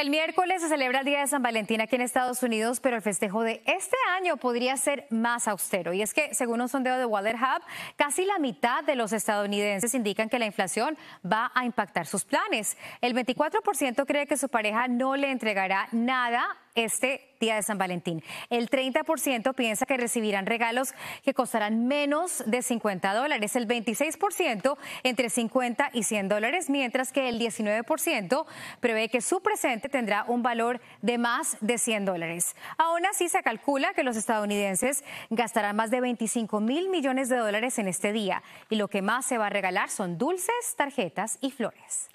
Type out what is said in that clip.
El miércoles se celebra el Día de San Valentín aquí en Estados Unidos, pero el festejo de este año podría ser más austero. Y es que, según un sondeo de Wallet casi la mitad de los estadounidenses indican que la inflación va a impactar sus planes. El 24% cree que su pareja no le entregará nada este día de San Valentín. El 30% piensa que recibirán regalos que costarán menos de 50 dólares, el 26% entre 50 y 100 dólares, mientras que el 19% prevé que su presente tendrá un valor de más de 100 dólares. Aún así, se calcula que los estadounidenses gastarán más de 25 mil millones de dólares en este día y lo que más se va a regalar son dulces, tarjetas y flores.